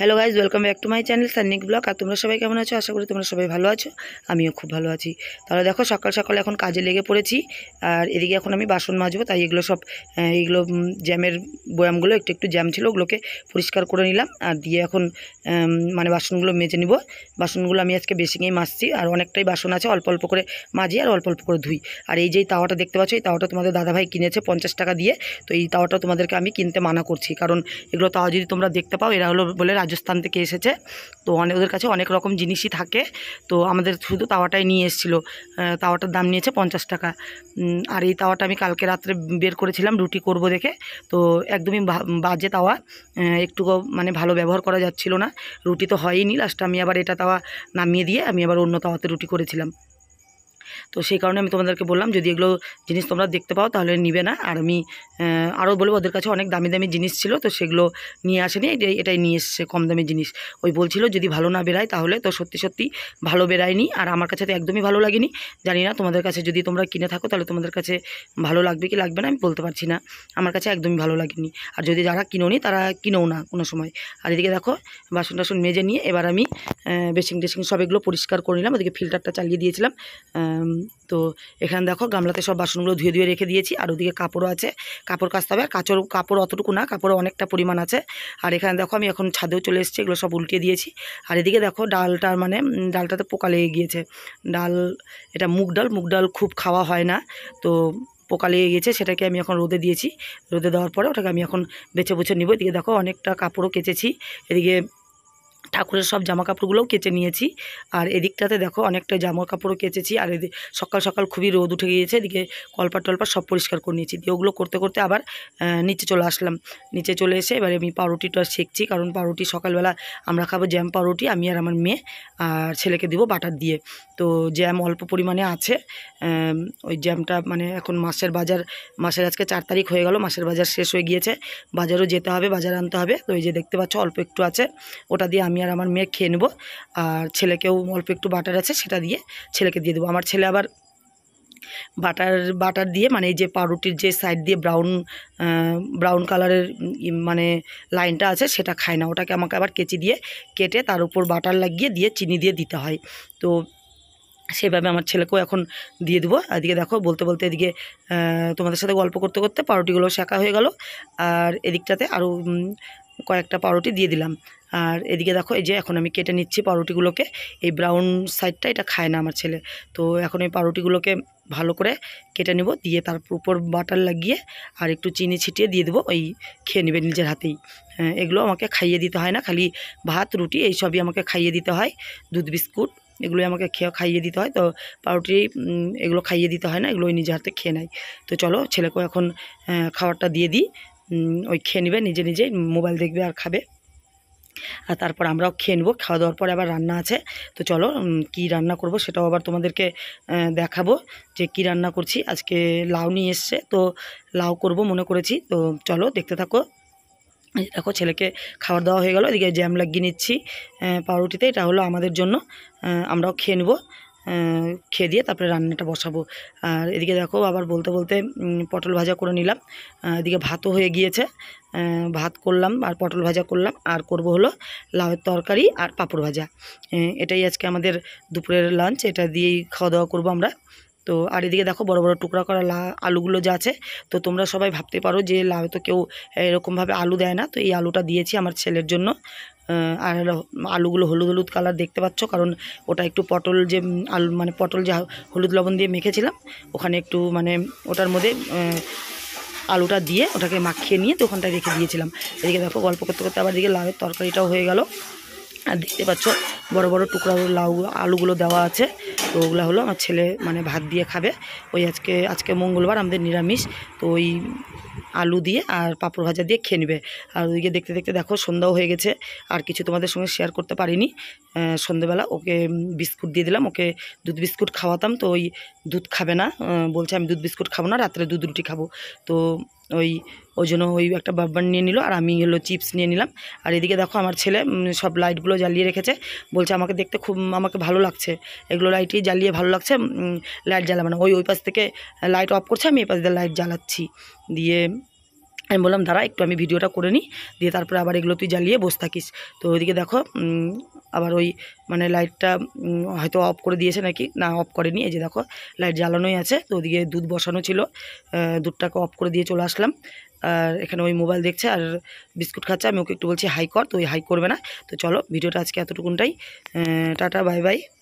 hello guys welcome back to my channel Sanik blog আর তোমরা সবাই কেমন আছো আশা করি তোমরা সবাই ভালো আছো আমিও খুব ভালো আছি তাহলে দেখো সকাল সকাল এখন কাজে লেগে পড়েছি আর এদিকে এখন আমি বাসন মাজবো তাই এগুলো সব এইগুলো জ্যামের বয়ামগুলো একটু একটু জ্যাম ছিল ওগুলোকে পরিষ্কার করে নিলাম আর দিয়ে এখন মানে বাসনগুলো মেজে নিব বাসনগুলো আমি আজকে বেশিকেই মাজছি আর অনেকটাই বাসন আছে অল্প অল্প করে মাজি আর অল্প অল্প করে ধুই আর এই যেই তাওয়াটা দেখতে পাচ্ছ এই তাওয়াটা তোমাদের দাদাভাই কিনেছে পঞ্চাশ টাকা দিয়ে তো এই তাওয়াটা তোমাদেরকে আমি কিনতে মানা করছি কারণ এগুলো তাওয়া যদি তোমরা দেখতে পাও এরা হলো বলে রাজস্থান থেকে এসেছে তো অনেক ওদের কাছে অনেক রকম জিনিসই থাকে তো আমাদের শুধু তাওয়াটাই নিয়ে এসেছিলো তাওয়াটার দাম নিয়েছে পঞ্চাশ টাকা আর এই তাওয়াটা আমি কালকে রাত্রে বের করেছিলাম রুটি করব দেখে তো একদমই বাজে তাওয়া একটু মানে ভালো ব্যবহার করা যাচ্ছিল না রুটি তো হয়ইনি লাস্ট আমি আবার এটা তাওয়া নামিয়ে দিয়ে আমি আবার অন্য তাওয়াতে রুটি করেছিলাম তো সেই কারণে আমি তোমাদেরকে বললাম যদি এগুলো জিনিস তোমরা দেখতে পাও তাহলে নিবে না আর আমি আরও বলবো ওদের কাছে অনেক দামি দামি জিনিস ছিল তো সেগুলো নিয়ে আসেনি এটাই নিয়ে এসছে কম দামি জিনিস ওই বলছিল যদি ভালো না বেরায় তাহলে তো সত্যি সত্যি ভালো বেরায়নি আর আমার কাছে তো একদমই ভালো লাগেনি জানি না তোমাদের কাছে যদি তোমরা কিনে থাকো তাহলে তোমাদের কাছে ভালো লাগবে কি লাগবে না আমি বলতে পারছি না আমার কাছে একদমই ভালো লাগেনি আর যদি যারা কিনোনি তারা কিনেও না কোনো সময় আর এদিকে দেখো বাসন টাসন মেজে নিয়ে এবার আমি বেসিং টেসিং সব এগুলো পরিষ্কার করে নিলাম ওদিকে ফিল্টারটা চালিয়ে দিয়েছিলাম তো এখানে দেখো গামলাতে সব বাসনগুলো ধুয়ে ধুয়ে রেখে দিয়েছি আর ওদিকে কাপড়ও আছে কাপড় কাচতে হবে কাচর কাপড় অতটুকু না কাপড় অনেকটা পরিমাণ আছে আর এখানে দেখো আমি এখন ছাদেও চলে এসেছি এগুলো সব উল্টিয়ে দিয়েছি আর এদিকে দেখো ডালটার মানে ডালটাতে পোকা লেগে গিয়েছে ডাল এটা মুগ ডাল মুগ ডাল খুব খাওয়া হয় না তো পোকা লেগে গেছে সেটাকে আমি এখন রোদে দিয়েছি রোদে দেওয়ার পরে ওটাকে আমি এখন বেছে বুছে নিব এদিকে দেখো অনেকটা কাপড়ও কেচেছি এদিকে ঠাকুরের সব জামা কাপড়গুলোও কেচে নিয়েছি আর এদিকটাতে দেখো অনেকটা জামা কাপড়ও কেচেছি আর এদিক সকাল সকাল খুবই রোদ উঠে গিয়েছে এদিকে কলপা টলপা সব পরিষ্কার করে নিয়েছি দিয়ে ওগুলো করতে করতে আবার নিচে চলে আসলাম নিচে চলে এসে এবারে আমি পাউরুটিটা শেখছি কারণ পাউরুটি সকালবেলা আমরা খাবো জ্যাম পাউরুটি আমি আর আমার মেয়ে আর ছেলেকে দিব বাটার দিয়ে তো জ্যাম অল্প পরিমাণে আছে ওই জ্যামটা মানে এখন মাসের বাজার মাসের আজকে চার তারিখ হয়ে গেল মাসের বাজার শেষ হয়ে গিয়েছে বাজারও যেতে হবে বাজার আনতে হবে তো ওই যে দেখতে পাচ্ছ অল্প একটু আছে ওটা দিয়ে আমি আর আমার মেয়ে খেয়ে নেবো আর ছেলেকেও অল্প একটু বাটার আছে সেটা দিয়ে ছেলেকে দিয়ে দেবো আমার ছেলে আবার বাটার বাটার দিয়ে মানে এই যে পাউরুটির যে সাইড দিয়ে ব্রাউন ব্রাউন কালারের মানে লাইনটা আছে সেটা খায় না ওটাকে আমাকে আবার কেচি দিয়ে কেটে তার উপর বাটার লাগিয়ে দিয়ে চিনি দিয়ে দিতে হয় তো সেভাবে আমার ছেলেকেও এখন দিয়ে দেবো এদিকে দেখো বলতে বলতে এদিকে তোমাদের সাথে গল্প করতে করতে পাউরুটিগুলো শেখা হয়ে গেল আর এদিকটাতে আরও কয়েকটা পাউরুটি দিয়ে দিলাম আর এদিকে দেখো এই যে এখন আমি কেটে নিচ্ছি পাউরুটিগুলোকে এই ব্রাউন সাইডটা এটা খায় না আমার ছেলে তো এখন এই পাউরুটিগুলোকে ভালো করে কেটে নেব দিয়ে তার উপর বাটার লাগিয়ে আর একটু চিনি ছিটিয়ে দিয়ে দেবো ওই খেয়ে নেবে নিজের হাতেই এগুলো আমাকে খাইয়ে দিতে হয় না খালি ভাত রুটি এই সবই আমাকে খাইয়ে দিতে হয় দুধ বিস্কুট এগুলোই আমাকে খেয়ে খাইয়ে দিতে হয় তো পাউরুটি এগুলো খাইয়ে দিতে হয় না এগুলোই নিজের হাতে খেয়ে নেয় তো চলো ছেলেকেও এখন খাবারটা দিয়ে দিই ওই খেয়ে নেবে নিজে নিজে মোবাইল দেখবে আর খাবে আর তারপর আমরাও খেয়ে নেবো খাওয়া দাওয়ার পরে আবার রান্না আছে তো চলো কি রান্না করব সেটাও আবার তোমাদেরকে দেখাবো যে কি রান্না করছি আজকে লাউ নিয়ে এসছে তো লাউ করব মনে করেছি তো চলো দেখতে থাকো দেখো ছেলেকে খাবার দেওয়া হয়ে গেল এদিকে জ্যাম লাগিয়ে নিচ্ছি পাউরুটিতে এটা হলো আমাদের জন্য আমরাও খেয়ে নেবো খেয়ে দিয়ে তারপরে রান্নাটা বসাবো আর এদিকে দেখো আবার বলতে বলতে পটল ভাজা করে নিলাম এদিকে ভাতও হয়ে গিয়েছে ভাত করলাম আর পটল ভাজা করলাম আর করব হলো লাউয়ের তরকারি আর পাঁপড় ভাজা এটাই আজকে আমাদের দুপুরের লাঞ্চ এটা দিয়েই খাওয়া দাওয়া করবো আমরা তো আর এদিকে দেখো বড় বড় টুকরা করা লা আলুগুলো যা আছে তো তোমরা সবাই ভাবতে পারো যে লাউ তো কেউ এরকমভাবে আলু দেয় না তো এই আলুটা দিয়েছি আমার ছেলের জন্য আর আলুগুলো হলুদ হলুদ কালার দেখতে পাচ্ছ কারণ ওটা একটু পটল যে আলু মানে পটল যে হলুদ লবণ দিয়ে মেখেছিলাম ওখানে একটু মানে ওটার মধ্যে আলুটা দিয়ে ওটাকে মাখিয়ে নিয়ে তো ওখানটায় রেখে দিয়েছিলাম এদিকে দেখো গল্প করতে করতে আবার এদিকে লাউয়ের তরকারিটাও হয়ে গেল আর দেখতে পাচ্ছ বড় বড় টুকরা লাউ আলুগুলো দেওয়া আছে তো ওগুলো হলো আমার ছেলে মানে ভাত দিয়ে খাবে ওই আজকে আজকে মঙ্গলবার আমাদের নিরামিষ তো ওই আলু দিয়ে আর পাঁপড় ভাজা দিয়ে খেয়ে নেবে আর ওইদিকে দেখতে দেখতে দেখো সন্ধ্যাও হয়ে গেছে আর কিছু তোমাদের সঙ্গে শেয়ার করতে পারিনি সন্ধেবেলা ওকে বিস্কুট দিয়ে দিলাম ওকে দুধ বিস্কুট খাওয়াতাম তো ওই দুধ খাবে না বলছে আমি দুধ বিস্কুট খাবো না রাত্রে দুধ রুটি খাবো তো ওই ওই জন্য ওই একটা বাব্বার নিয়ে নিল আর আমি হলো চিপস নিয়ে নিলাম আর এদিকে দেখো আমার ছেলে সব লাইটগুলো জ্বালিয়ে রেখেছে বলছে আমাকে দেখতে খুব আমাকে ভালো লাগছে এগুলো লাইটই জ্বালিয়ে ভালো লাগছে লাইট জ্বালাবে না ওই ওই পাশ থেকে লাইট অফ করছে আমি এই পাশ দিয়ে লাইট জ্বালাচ্ছি দিয়ে আমি বললাম দাঁড়া একটু আমি ভিডিওটা করে নিই দিয়ে তারপরে আবার এগুলো তুই জ্বালিয়ে বসে থাকিস তো ওইদিকে দেখো আবার ওই মানে লাইটটা হয়তো অফ করে দিয়েছে নাকি না অফ করেনি এই যে দেখো লাইট জ্বালানোই আছে তো ওদিকে দুধ বসানো ছিল দুধটাকে অফ করে দিয়ে চলে আসলাম আর এখানে ওই মোবাইল দেখছে আর বিস্কুট খাচ্ছে আমি ওকে একটু বলছি হাই কর তো ওই হাই করবে না তো চলো ভিডিওটা আজকে এতটুকুনটাই টাটা বাই বাই